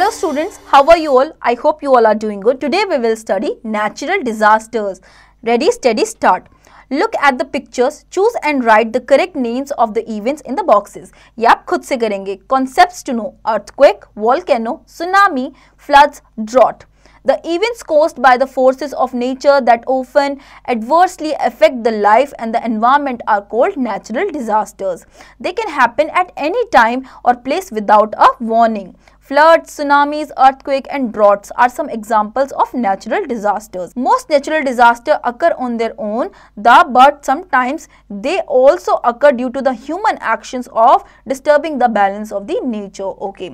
Hello students, how are you all? I hope you all are doing good. Today we will study natural disasters. Ready, steady, start. Look at the pictures, choose and write the correct names of the events in the boxes. Yap आप खुद से Concepts to know, earthquake, volcano, tsunami, floods, drought. The events caused by the forces of nature that often adversely affect the life and the environment are called natural disasters. They can happen at any time or place without a warning. floods, tsunamis, earthquake and droughts are some examples of natural disasters. Most natural disasters occur on their own, the, but sometimes they also occur due to the human actions of disturbing the balance of the nature. Okay.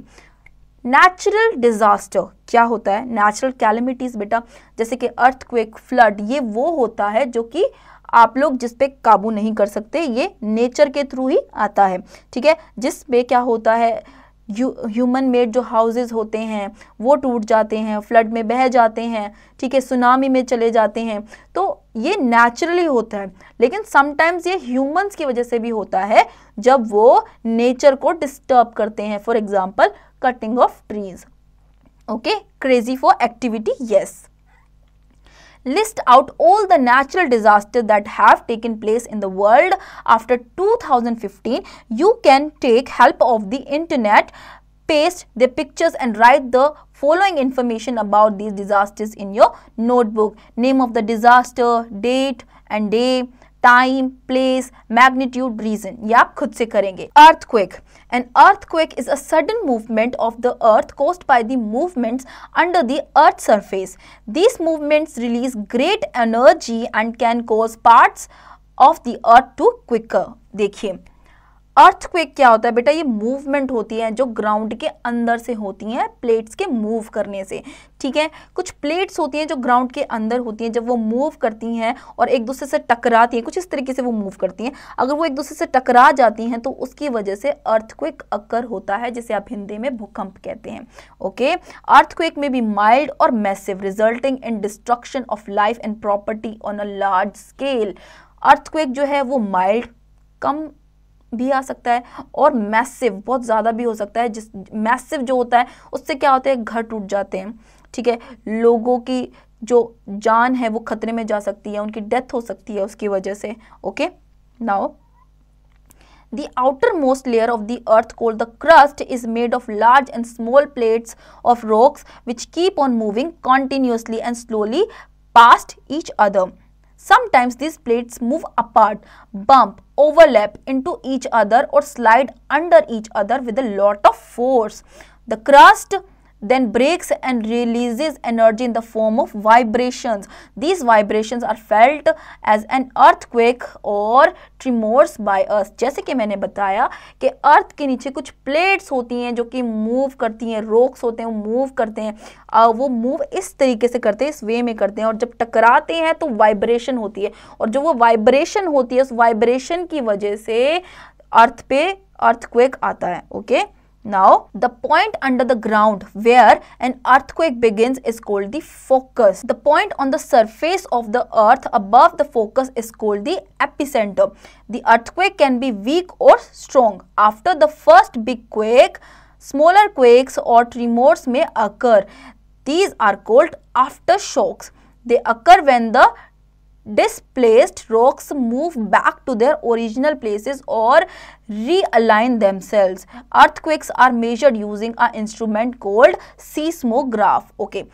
Natural disaster क्या होता है natural calamities बेटा जैसे कि earthquake flood ये वो होता है जो कि आप लोग जिस पे काबू नहीं कर सकते ये नेचर के थ्रू ही आता है ठीक है जिस पे क्या होता है ह्यूमन मेड जो हाउसेज होते हैं वो टूट जाते हैं फ्लड में बह जाते हैं ठीक है सुनामी में चले जाते हैं तो ये नेचुरली होता है लेकिन समटाइम्स ये ह्यूमंस की वजह से भी होता है जब वो नेचर को डिस्टर्ब करते हैं for example cutting of trees okay crazy for activity yes list out all the natural disasters that have taken place in the world after 2015, you can take help of the internet paste the pictures and write the following information about these disasters in your notebook. Name of the disaster, date and day, time place magnitude reason ये आप खुद से करेंगे earthquake an earthquake is a sudden movement of the earth caused by the movements under the earth surface these movements release great energy and can cause parts of the earth to quake देखिए अर्थक्वेक क्या होता है बेटा ये movement होती है जो ग्राउंड के अंदर से होती है प्लेट्स के मूव करने से ठीक है कुछ प्लेट्स होती हैं जो ग्राउंड के अंदर होती हैं जब वो मूव करती हैं और एक दूसरे से टकराती हैं कुछ इस तरीके से वो मूव करती हैं अगर वो एक दूसरे से टकरा जाती हैं तो उसकी वजह से अर्थक्वेक अक्कर होता है जिसे आप हिंदी में भूकंप कहते हैं ओके अर्थक्वेक में भी माइल्ड और massive resulting in destruction of life and property on a large scale earthquake जो है वो माइल्ड कम भी आ सकता है और मैसिव बहुत ज़्यादा भी हो सकता है जिस मैसिव जो होता है उससे क्या होता है घर टूट जाते हैं ठीक है लोगों की जो जान है वो खतरे में जा सकती है उनकी डेथ हो सकती है उसकी वजह से okay now the outermost layer of the earth called the crust is made of large and small plates of rocks which keep on moving continuously and slowly past each other Sometimes these plates move apart, bump, overlap into each other or slide under each other with a lot of force. The crust then breaks and releases energy in the form of vibrations. These vibrations are felt as an earthquake or tremors by us. जैसे कि मैंने बताया कि अर्थ के नीचे कुछ plates होती हैं जो कि मूव करती हैं रोक्स होते हैं वो मूव करते हैं आ, वो मूव इस तरीके से करते हैं इस वे में करते हैं और जब टकराते हैं तो वाइब्रेशन होती है और जो वो वाइब्रेशन होती है उस वाइब्रेशन की वजह से अर्थ पे अर्थक्वेक आता है okay okay? Now, the point under the ground where an earthquake begins is called the focus. The point on the surface of the earth above the focus is called the epicenter. The earthquake can be weak or strong. After the first big quake, smaller quakes or tremors may occur. These are called aftershocks. They occur when the displaced rocks move back to their original places or realign themselves earthquakes are measured using a instrument called seismograph okay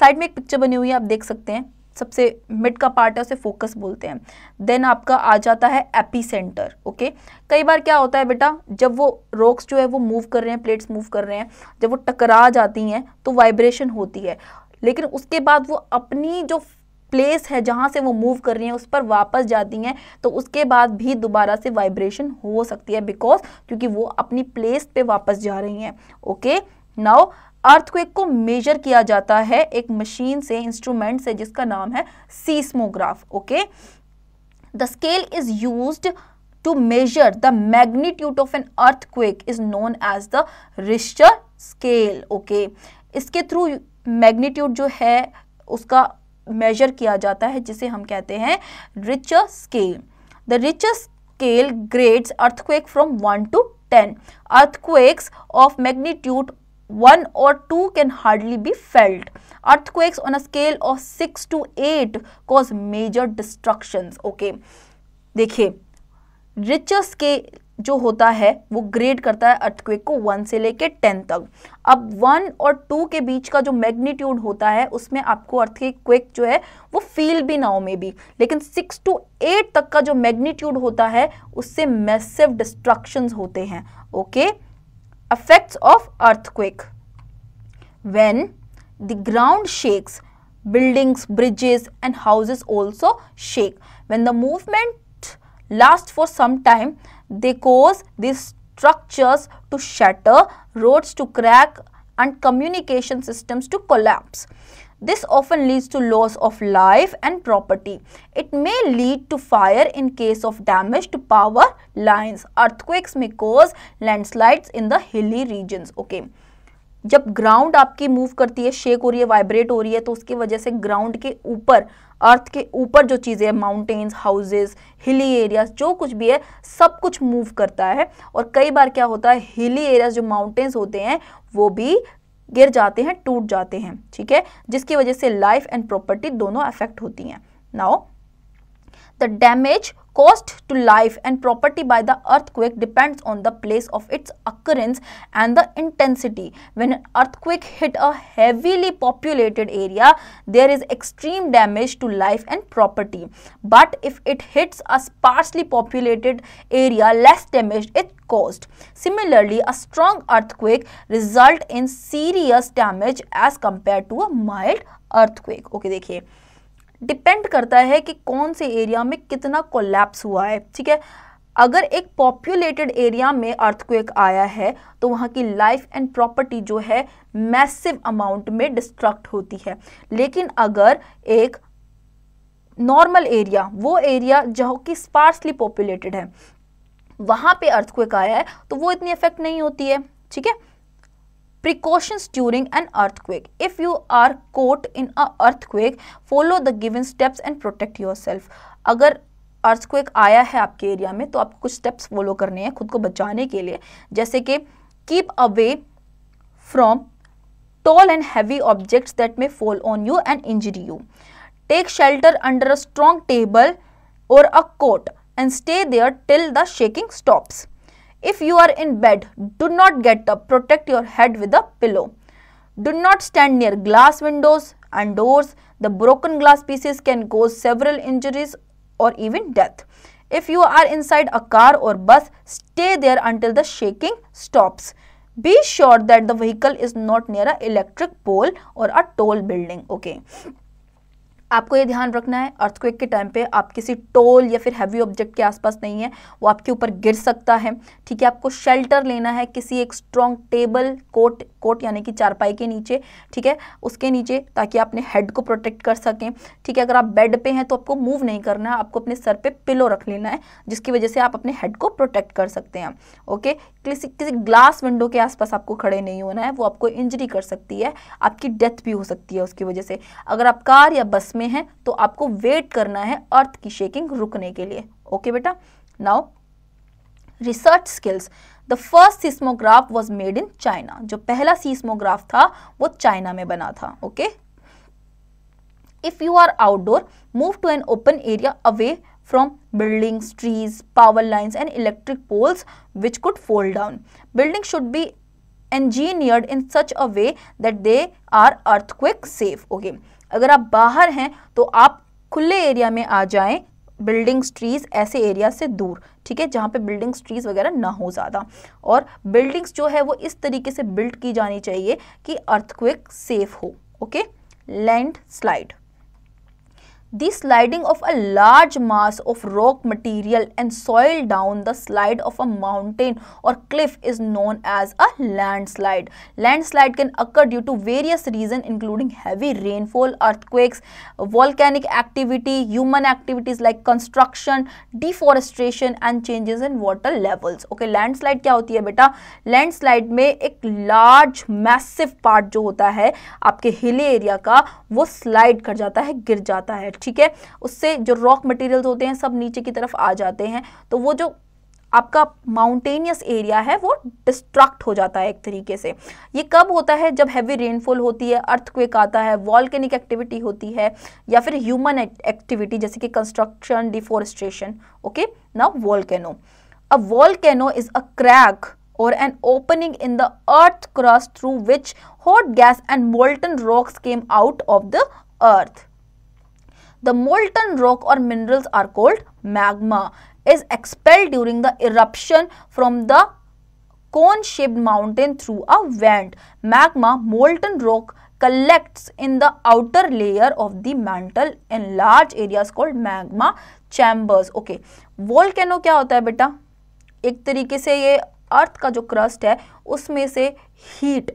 side में एक picture बनी हुई है आप देख सकते हैं सबसे मिड का पार्ट है उसे फोकस बोलते हैं देन आपका आ जाता है एपी सेंटर ओके कई बार क्या होता है बेटा जब वो रॉक्स जो है वो मूव कर रहे हैं प्लेट्स मूव कर रहे हैं जब वो टकरा जाती हैं तो वाइब्रेशन होती है लेकिन उसके बाद वो अपनी जो प्लेस है जहाँ से वो मूव कर रही हैं उस पर वापस जाती हैं तो उसके बाद भी दोबारा से वाइब्रेशन हो सकती है बिकॉज क्योंकि वो अपनी प्लेस पे वापस जा रही हैं ओके नाउ अर्थक्वेक को मेजर किया जाता है एक मशीन से इंस्ट्रूमेंट से जिसका नाम है seismograph okay the scale is use to measure the magnitude of an earthquake is known as the Richter scale okay इसके थ्रू मैग्नीट्यूड जो है उसका मेजर किया जाता है जिसे हम कहते हैं Richter scale the Richter scale grades earthquake from one to ten earthquakes of magnitude one और two can hardly be felt earthquakes on a scale of six to eight cause major destruction okay देखिए Richter scale जो होता है वो grade करता है earthquake को one से लेके टेन तक अब वन और टू के बीच का जो मैग्नीट्यूड होता है उसमें आपको अर्थक्वेक जो है वो फील भी ना हो मे बी लेकिन सिक्स टू एट तक का जो मैग्नीट्यूड होता है उससे मैसिव डिस्ट्रक्शंस होते हैं okay affects of earthquake when the ground shakes buildings bridges and houses also shake when the movement last for some time They cause these structures to shatter, roads to crack and communication systems to collapse. This often leads to loss of life and property. It may lead to fire in case of damage to power lines. Earthquakes may cause landslides in the hilly regions. Okay. जब ground आपकी move करती है shake हो रही है vibrate हो रही है तो उसकी वजह से ग्राउंड के ऊपर अर्थ के ऊपर जो चीज़ें हैं माउंटेन्स हाउसेस हिली एरियाज जो कुछ भी है सब कुछ मूव करता है और कई बार क्या होता है हिली एरियाज जो माउंटेन्स होते हैं वो भी गिर जाते हैं टूट जाते हैं ठीक है जिसकी वजह से लाइफ एंड प्रॉपर्टी दोनों अफेक्ट होती हैं now The damage caused to life and property by the earthquake depends on the place of its occurrence and the intensity. When an earthquake hit a heavily populated area, there is extreme damage to life and property. But if it hits a sparsely populated area, less damage is caused. Similarly, a strong earthquake result in serious damage as compared to a mild earthquake. Okay, देखिए depend करता है कि कौन से area में कितना collapse हुआ है ठीक है अगर एक पॉपुलेटेड एरिया में अर्थक्वेक आया है तो वहाँ की लाइफ एंड प्रॉपर्टी जो है मैसिव अमाउंट में डिस्ट्रक्ट होती है लेकिन अगर एक नॉर्मल एरिया वो एरिया जो कि स्पार्सली पॉपुलेटेड है वहाँ पे अर्थक्वेक आया है तो वो इतनी इफेक्ट नहीं होती है ठीक है precautions during an earthquake if you are caught in a earthquake follow the given steps and protect yourself अगर अर्थक्वेक आया है आपके एरिया में तो आपको कुछ स्टेप्स फॉलो करने हैं खुद को बचाने के लिए जैसे कि keep away from tall and heavy objects that may fall on you and injury you take shelter under a strong table और a cot and stay there till the shaking stops If you are in bed, do not get up. Protect your head with a pillow. Do not stand near glass windows and doors. The broken glass pieces can cause several injuries or even death. If you are inside a car or bus, stay there until the shaking stops. Be sure that the vehicle is not near an electric pole or a tall building. Okay. आपको ये ध्यान रखना है earthquake के time पे आप किसी toll या फिर हैवी ऑब्जेक्ट के आसपास नहीं है वो आपके ऊपर गिर सकता है ठीक है आपको शेल्टर लेना है किसी एक स्ट्रॉन्ग टेबल कोट कोट यानी कि चारपाई के नीचे ठीक है उसके नीचे ताकि आप अपने हेड को प्रोटेक्ट कर सकें ठीक है अगर आप बेड पे हैं तो आपको मूव नहीं करना है आपको अपने सर पे पिलो रख लेना है जिसकी वजह से आप अपने हेड को प्रोटेक्ट कर सकते हैं ओके किसी किसी ग्लास विंडो के आसपास आपको खड़े नहीं होना है वो आपको इंजरी कर सकती है आपकी डेथ भी हो सकती है उसकी वजह से अगर आप कार या बस में हैं तो आपको वेट करना है अर्थ की शेकिंग रुकने के लिए ओके बेटा now research skills the first seismograph was made in China जो पहला सीस्मोग्राफ था वो चाइना में बना था okay if you are outdoor move to an open area away from buildings trees power line and electric poles which could fold down building should be engineered in such a that they are are earthquake safe okay अगर आप बाहर हैं तो आप खुले area में आ जाएं buildings trees ऐसे एरिया से दूर ठीक है जहाँ पे बिल्डिंग्स ट्रीज़ वगैरह ना हो ज़्यादा और बिल्डिंग्स जो है वो इस तरीके से बिल्ड की जानी चाहिए कि अर्थक्विक सेफ हो okay landslide the sliding of a large mass of rock material and soil down the slide of a mountain or cliff is known as a landslide. Landslide can occur due to various reasons including heavy rainfall, earthquakes, volcanic activity, human activities like construction, deforestation and changes in water levels. Okay, landslide क्या होती है बेटा landslide में एक large massive part जो होता है आपके हिली एरिया का वो स्लाइड कर जाता है गिर जाता है ठीक है उससे जो रॉक मटेरियल्स होते हैं सब नीचे की तरफ आ जाते हैं तो वो जो आपका माउंटेनियस एरिया है वो डिस्ट्रक्ट हो जाता है एक तरीके से ये कब होता है जब हैवी रेनफॉल होती है अर्थक्वेक आता है वॉल्केनिक एक्टिविटी होती है या फिर ह्यूमन एक्टिविटी जैसे कि कंस्ट्रक्शन डिफोरेस्ट्रेशन ओके ना volcano a volcano is a crack और an opening in the earth crust through which hot gas and molten rocks came out of the earth the molten rock और minerals are called magma is expel during the eruption from the cone shaped mountain through a vent magma molten rock collect in the outer layer of the mantle in large area called magma chambers okay कैनो क्या होता है बेटा एक तरीके से ये अर्थ का जो क्रस्ट है उसमें से हीट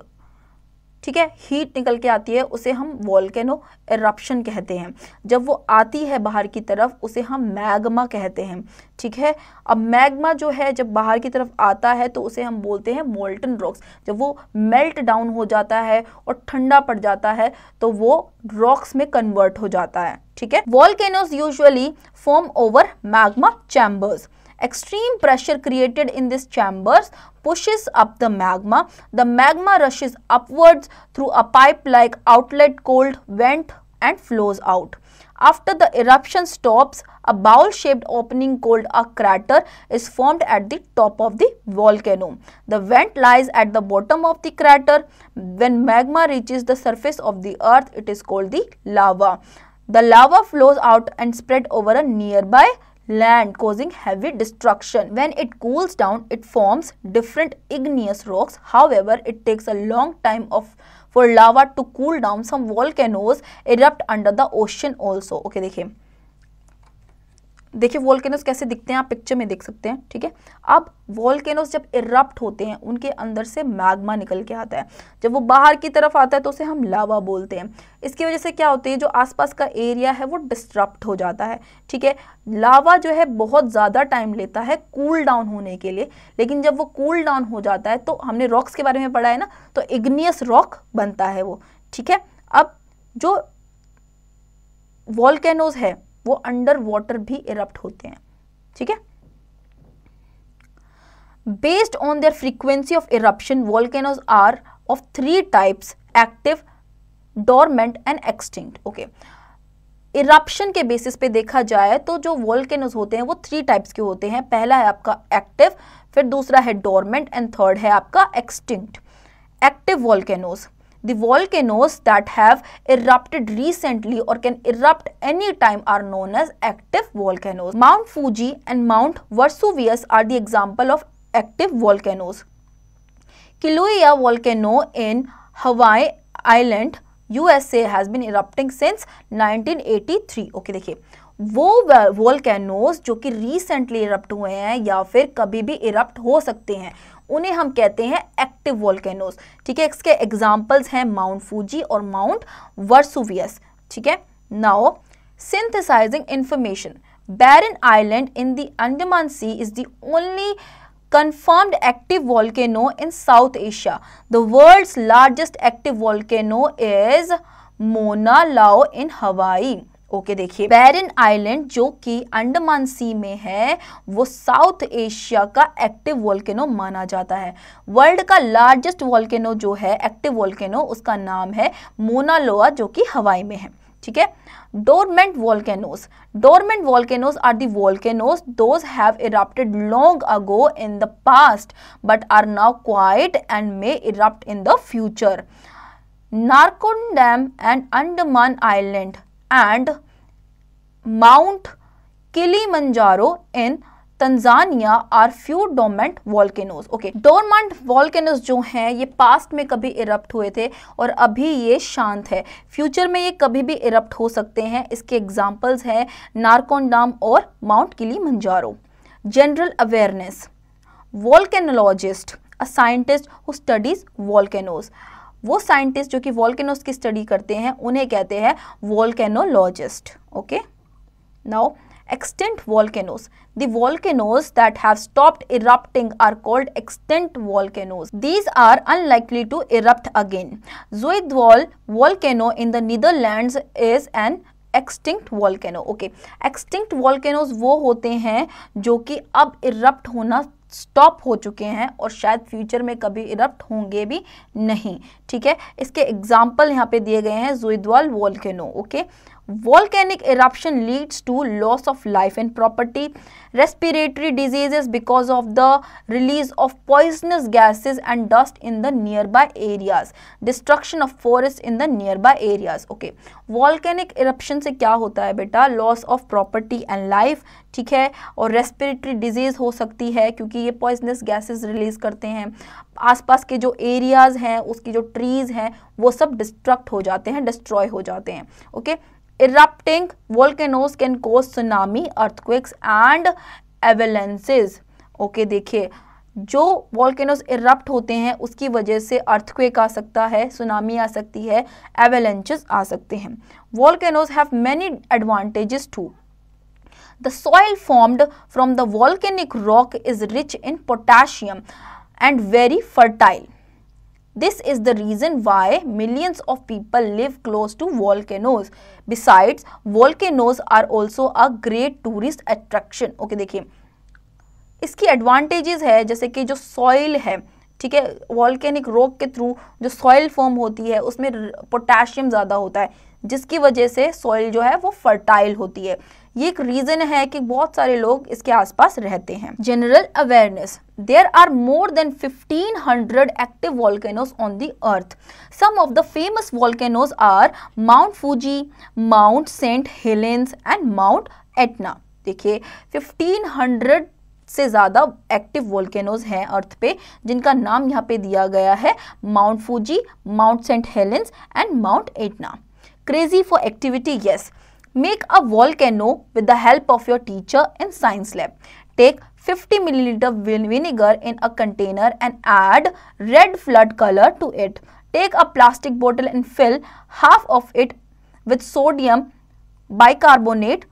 ठीक है हीट निकल के आती है उसे हम वॉल्केनो एरप्शन कहते हैं जब वो आती है बाहर की तरफ उसे हम मैग्मा कहते हैं ठीक है अब मैग्मा जो है जब बाहर की तरफ आता है तो उसे हम बोलते हैं मोल्टन रॉक्स जब वो मेल्ट डाउन हो जाता है और ठंडा पड़ जाता है तो वो रॉक्स में कन्वर्ट हो जाता है ठीक है volcanoes usually form over magma chambers Extreme pressure created in these chambers pushes up the magma. The magma rushes upwards through a pipe-like outlet cold vent and flows out. After the eruption stops, a bowl-shaped opening called a crater is formed at the top of the volcano. The vent lies at the bottom of the crater. When magma reaches the surface of the earth, it is called the lava. The lava flows out and spread over a nearby land causing heavy destruction. When it cools down, it forms different igneous rocks. However, it takes a long time of for lava to cool down. Some volcanoes erupt under the ocean also. Okay, देखिए देखिए volcanoes कैसे दिखते हैं आप picture में देख सकते हैं ठीक है अब वॉल्केनोस जब इरप्ट होते हैं उनके अंदर से मैग्मा निकल के आता है जब वो बाहर की तरफ आता है तो उसे हम लावा बोलते हैं इसकी वजह से क्या होती है जो आसपास का एरिया है वो डिस्ट्रप्ट हो जाता है ठीक है लावा जो है बहुत ज़्यादा टाइम लेता है कूल cool डाउन होने के लिए लेकिन जब वो कूल cool डाउन हो जाता है तो हमने रॉक्स के बारे में पढ़ा है ना तो इग्नियस रॉक बनता है वो ठीक है अब जो वॉल्केनोज है वो अंडर वाटर भी इरप्ट होते हैं ठीक है based on their frequency of eruption volcanoes are of three types active dormant and extinct okay eruption के बेसिस पे देखा जाए तो जो वॉल्केनोज होते हैं वो थ्री टाइप्स के होते हैं पहला है आपका एक्टिव फिर दूसरा है डोरमेंट एंड थर्ड है आपका extinct active volcanoes The volcanoes that have erupted recently or can erupt any time are known as active volcanoes. Mount Fuji and Mount Vesuvius are the example of active volcanoes. Kilauea volcano in Hawaii Island usa has been erupting since 1983 okay, dekhiye वो volcanoes जो कि recently erupt हुए हैं या फिर कभी भी erupt हो सकते हैं उन्हें हम कहते हैं एक्टिव वॉल्केनोज ठीक है इसके एग्जाम्पल्स हैं माउंट फूजी और माउंट वर्सुवियस ठीक है now synthesising information Barren Island in the Andaman Sea is the only confirmed active volcano in South Asia the world largest active volcano is Mauna Loa in हवाई okay देखिए बैरन island जो कि अंडमान सी में है वो साउथ एशिया का एक्टिव वॉल्केनो माना जाता है वर्ल्ड का लार्जेस्ट वॉल्केनो जो है एक्टिव वॉल्केनो उसका नाम है मोनालोआ जो कि हवाई में है ठीक है dormant volcanoes dormant volcanoes are the volcanoes those have erupted long ago in the past but are now quite and may erupt in the future Narcondam and Andaman Island Mount Kilimanjaro in Tanzania are few dormant volcanoes okay dormant volcanoes जो हैं ये past में कभी erupt हुए थे और अभी ये शांत है फ्यूचर में ये कभी भी इरप्ट हो सकते हैं इसके एग्जाम्पल्स हैं नारकोंडाम और Mount Kilimanjaro general awareness volcanologist a scientist who studies volcanoes वो साइंटिस्ट जो कि वॉल्केनोज की स्टडी करते हैं उन्हें कहते हैं volcanologist okay now extent volcanoes the volcanoes that have stopped erupting are called extent volcanoes these are unlikely to erupt again Zuid volcano in the Netherland is an extinct volcano okay extinct volcanoes वो होते हैं जो कि अब erupt होना stop हो चुके हैं और शायद फ्यूचर में कभी इरप्ट होंगे भी नहीं ठीक है इसके एग्जाम्पल यहाँ पे दिए गए हैं Zuidwal volcano okay volcanic eruption leads to loss of life and property respiratory diseases because of the release of poisonous gases and dust in the nearby areas destruction of forests in the nearby areas okay volcanic eruption se kya hota hai beta loss of property and life ठीक है और respiratory disease हो सकती है क्योंकि ये poisonous gases release करते हैं आसपास के जो एरियाज़ हैं उसकी जो ट्रीज़ हैं वो सब डिस्ट्रक्ट हो जाते हैं डिस्ट्रॉय हो जाते हैं okay okay? Erupting volcanoes can cause tsunami earthquakes and avalanches okay देखिए जो वॉल्केनोज इरप्ट होते हैं उसकी वजह से अर्थक्वेक आ सकता है सुनामी आ सकती है एवेलेंचेस आ सकते हैं volcanoes have many advantages to the soil formed from the volcanic rock is rich in potassium and very fertile This is the reason why millions of people live close to volcanoes. Besides, volcanoes are also a great tourist attraction. Okay, देखिए इसकी advantages है जैसे कि जो soil है ठीक है volcanic rock के थ्रू जो सॉइल फॉर्म होती है उसमें पोटेशियम ज़्यादा होता है जिसकी वजह से सॉइल जो है वो फर्टाइल होती है ये एक रीज़न है कि बहुत सारे लोग इसके आसपास रहते हैं general awareness there are more than 1500 active volcanoes on the earth some of the famous volcanoes are Mount Fuji Mount Saint Helens and Mount Etna देखिए 1500 से ज़्यादा एक्टिव वॉल्केनोज हैं अर्थ पे जिनका नाम यहाँ पे दिया गया है Mount Fuji Mount Saint Helens and Mount Etna Crazy for activity? Yes. Make a volcano with the help of your teacher in science lab. Take 50 milliliter vinegar in a container and add red flood color to it. Take a plastic bottle and fill half of it with sodium bicarbonate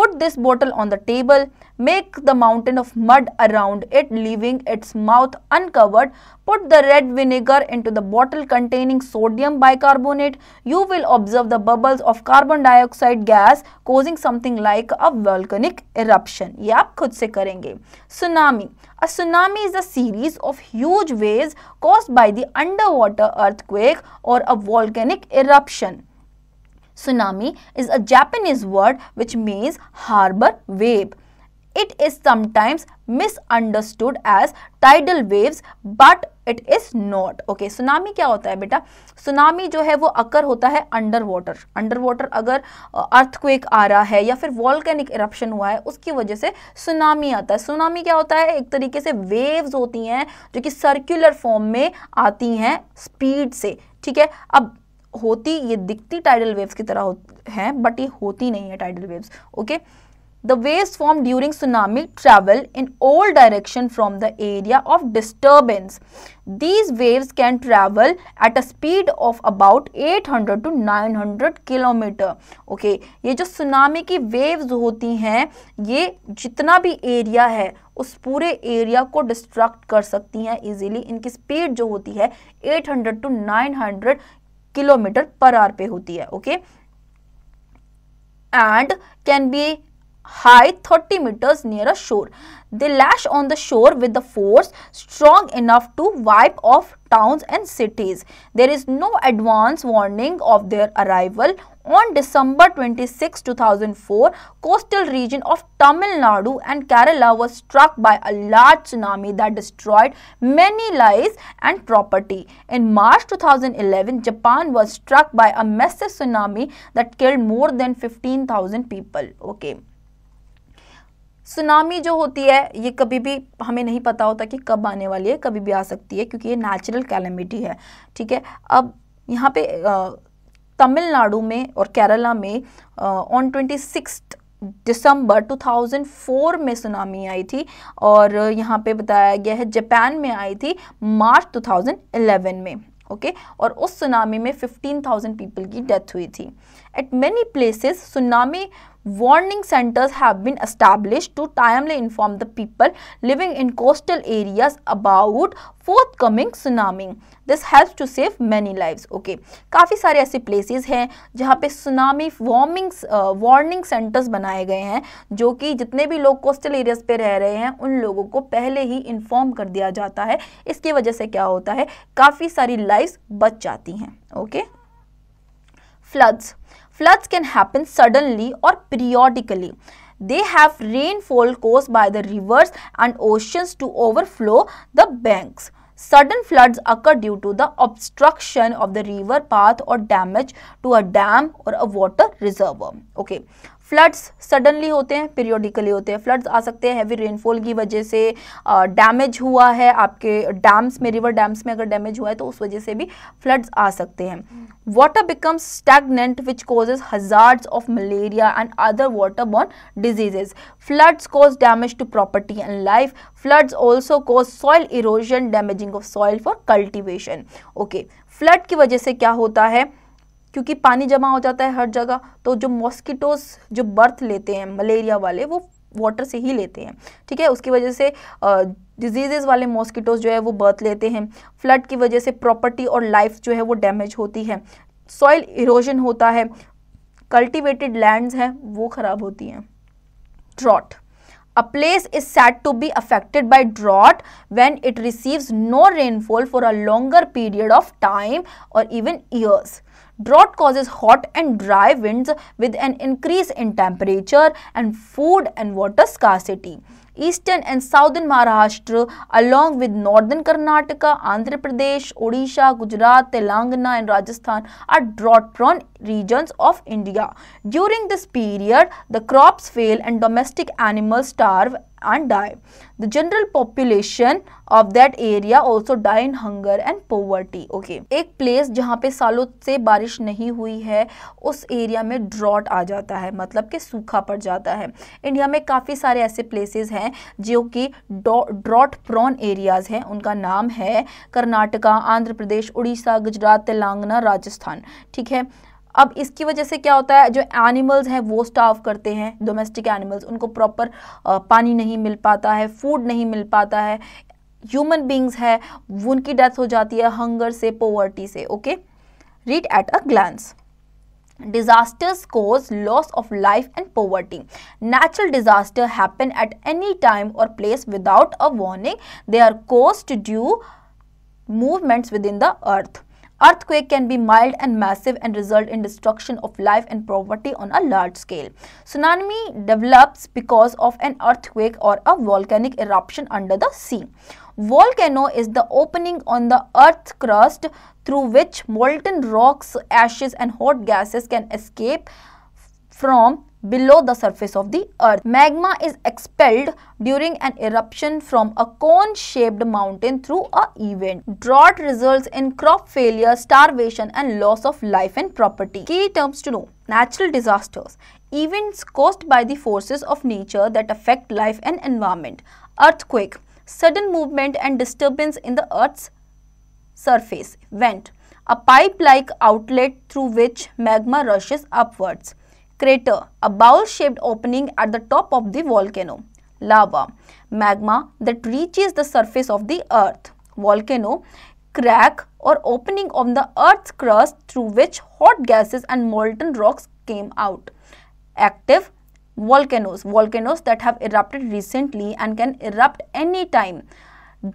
Put this bottle on the table, make the mountain of mud around it, leaving its mouth uncovered. Put the red vinegar into the bottle containing sodium bicarbonate. You will observe the bubbles of carbon dioxide gas causing something like a volcanic eruption. ये आप Tsunami. A tsunami is a series of huge waves caused by the underwater earthquake or a volcanic eruption. Tsunami is a Japanese word which means harbor wave. It is sometimes misunderstood as tidal waves but it is not. Okay, tsunami क्या होता है बेटा tsunami जो है वो occur होता है under water under water अगर अर्थक्वेक आ रहा है या फिर वॉल्केनिक इरप्शन हुआ है उसकी वजह से सुनामी आता है सुनामी क्या होता है एक तरीके से वेव्स होती हैं जो कि सर्कुलर फॉर्म में आती हैं स्पीड से ठीक है अब होती ये दिखती टाइडल वेव्स की तरह है बट ये होती नहीं है tidal waves okay the waves form during tsunami travel in all direction from the area of disturbance these waves can travel at a speed of about 800 to 900 kilometre okay ये जो tsunami की waves होती हैं ये जितना भी area है उस पूरे एरिया को डिस्ट्रक्ट कर सकती हैं इजीली इनकी स्पीड जो होती है 800 टू 900 किलोमीटर पर आर पे होती है okay and can be high 30 meters near a shore. They lash on the shore with the force strong enough to wipe off towns and cities. There is no advance warning of their arrival. On December 26, 2004, coastal region of Tamil Nadu and Kerala was struck by a large tsunami that destroyed many lives and property. In March 2011, Japan was struck by a massive tsunami that killed more than 15,000 people. Okay. Tsunami जो होती है ये कभी भी हमें नहीं पता होता कि कब आने वाली है कभी भी आ सकती है क्योंकि ये नेचुरल कैलमिटी है ठीक है अब यहाँ पे तमिलनाडु में और केरला में ऑन ट्वेंटी सिक्स दिसंबर 2004 में सुनामी आई थी और यहाँ पे बताया गया है जापान में आई थी मार्च 2011 में ओके okay? और उस सुनामी में 15,000 पीपल की डेथ हुई थी at many places tsunami warning centers have been established to timely inform the people living in coastal areas about forthcoming tsunami this helps to save many lives okay काफ़ी सारे ऐसे places हैं जहाँ पे tsunami warming uh, warning centers बनाए गए हैं जो कि जितने भी लोग coastal areas पे रह रहे हैं उन लोगों को पहले ही inform कर दिया जाता है इसकी वजह से क्या होता है काफ़ी सारी lives बच जाती हैं okay okay? floods Floods can happen suddenly or periodically. They have rainfall caused by the rivers and oceans to overflow the banks. Sudden floods occur due to the obstruction of the river path or damage to a dam or a water reservoir. Okay, floods suddenly होते हैं periodically होते हैं floods आ सकते हैं heavy rainfall की वजह से डैमेज हुआ है आपके डैम्स में रिवर डैम्स में अगर डैमेज हुआ है तो उस वजह से भी फ्लड्स आ सकते हैं water becomes stagnant which causes hazards of malaria and other water borne diseases floods cause damage to property and life floods also cause soil erosion damaging of soil for cultivation okay flood की वजह से क्या होता है क्योंकि पानी जमा हो जाता है हर जगह तो जो मॉस्किटोज जो बर्थ लेते हैं मलेरिया वाले वो वाटर से ही लेते हैं ठीक है उसकी वजह से डिजीजेज वाले मॉस्किटोज जो है वो बर्थ लेते हैं फ्लड की वजह से प्रॉपर्टी और लाइफ जो है वो डैमेज होती है सॉइल इरोजन होता है कल्टिवेटेड लैंड्स हैं वो ख़राब होती हैं drought a place is set to be affected by drought when it receives no rainfall for a longer period of time और even years drought causes hot and dry winds with an increase in temperature and food and water scarcity. Eastern and southern Maharashtra along with northern Karnataka, Andhra Pradesh, Odisha, Gujarat, Telangana and Rajasthan are drought-prone regions of India. During this period, the crops fail and domestic animals starve and die. The general population of that area also die in hunger and poverty. Okay. ek place jahan pe सालों se barish nahi hui hai us area mein drought aa jata hai matlab कि sukha pad jata hai india mein kafi sare aise places hain jo ki drought prone areas hain unka naam hai karnataka andhra pradesh odisha gujarat telangana rajasthan theek hai अब इसकी वजह से क्या होता है जो animals हैं वो स्टाफ करते हैं डोमेस्टिक एनिमल्स उनको प्रॉपर पानी नहीं मिल पाता है फूड नहीं मिल पाता है ह्यूमन बींग्स है उनकी डेथ हो जाती है हंगर से पोवर्टी से okay read at a glance disasters cause loss of life and poverty natural disaster happen at any time or place without a warning they are caused due movements within the earth Earthquake can be mild and massive and result in destruction of life and property on a large scale. Tsunami develops because of an earthquake or a volcanic eruption under the sea. Volcano is the opening on the earth's crust through which molten rocks, ashes and hot gases can escape from below the surface of the earth. Magma is expelled during an eruption from a cone-shaped mountain through a event. Drought results in crop failure, starvation and loss of life and property. Key terms to know. Natural disasters. Events caused by the forces of nature that affect life and environment. Earthquake. Sudden movement and disturbance in the earth's surface. Vent. A pipe-like outlet through which magma rushes upwards crater, a bowl-shaped opening at the top of the volcano. Lava, magma that reaches the surface of the earth. Volcano, crack or opening on the earth's crust through which hot gases and molten rocks came out. Active volcanoes, volcanoes that have erupted recently and can erupt any time.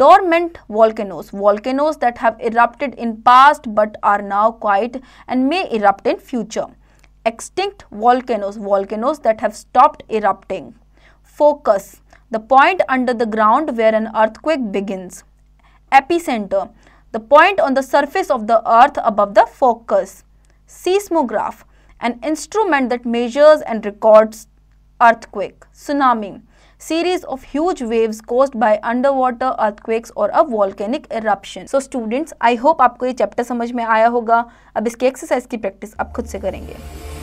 Dormant volcanoes, volcanoes that have erupted in past but are now quiet and may erupt in future extinct volcanoes, volcanoes that have stopped erupting. Focus, the point under the ground where an earthquake begins. Epicenter, the point on the surface of the earth above the focus. Seismograph, an instrument that measures and records earthquake. Tsunami, series of huge waves caused by underwater earthquakes or a volcanic eruption. So students, I hope आपको ये chapter समझ में आया होगा अब इसकी exercise की practice आप खुद से करेंगे